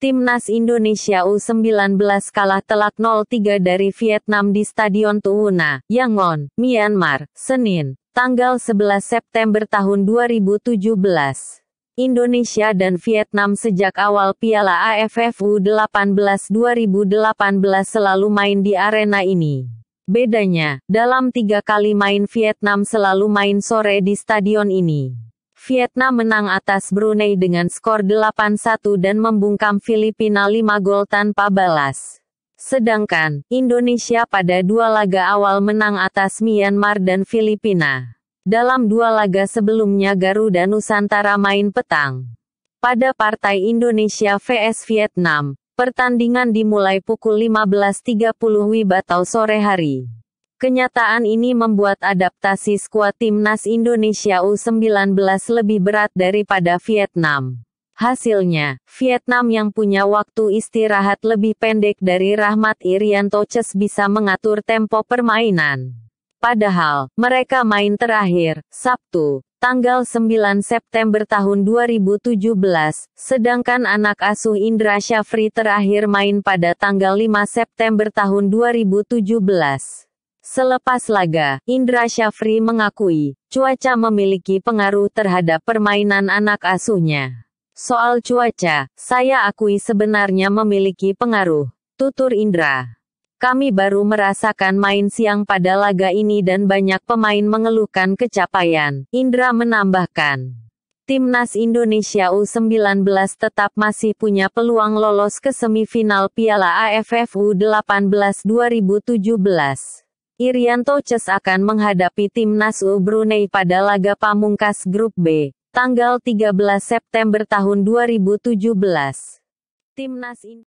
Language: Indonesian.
Timnas Indonesia U19 kalah telak 0-3 dari Vietnam di Stadion Tuuna, Yangon, Myanmar, Senin, tanggal 11 September tahun 2017. Indonesia dan Vietnam sejak awal Piala AFF U18 2018 selalu main di arena ini. Bedanya, dalam tiga kali main Vietnam selalu main sore di stadion ini. Vietnam menang atas Brunei dengan skor 8-1 dan membungkam Filipina 5 gol tanpa balas. Sedangkan, Indonesia pada dua laga awal menang atas Myanmar dan Filipina. Dalam dua laga sebelumnya Garuda Nusantara main petang. Pada partai Indonesia vs Vietnam, pertandingan dimulai pukul 15.30 WIB atau sore hari. Kenyataan ini membuat adaptasi skuad timnas Indonesia U19 lebih berat daripada Vietnam. Hasilnya, Vietnam yang punya waktu istirahat lebih pendek dari Rahmat Irianto Ces bisa mengatur tempo permainan. Padahal, mereka main terakhir, Sabtu, tanggal 9 September tahun 2017, sedangkan anak asuh Indra Syafri terakhir main pada tanggal 5 September tahun 2017. Selepas laga, Indra Syafri mengakui, cuaca memiliki pengaruh terhadap permainan anak asuhnya. Soal cuaca, saya akui sebenarnya memiliki pengaruh, tutur Indra. Kami baru merasakan main siang pada laga ini dan banyak pemain mengeluhkan kecapaian, Indra menambahkan. Timnas Indonesia U19 tetap masih punya peluang lolos ke semifinal Piala AFF U18 2017. Irianto Ces akan menghadapi timnas U Brunei pada laga pamungkas grup B, tanggal 13 September tahun 2017. Timnas ini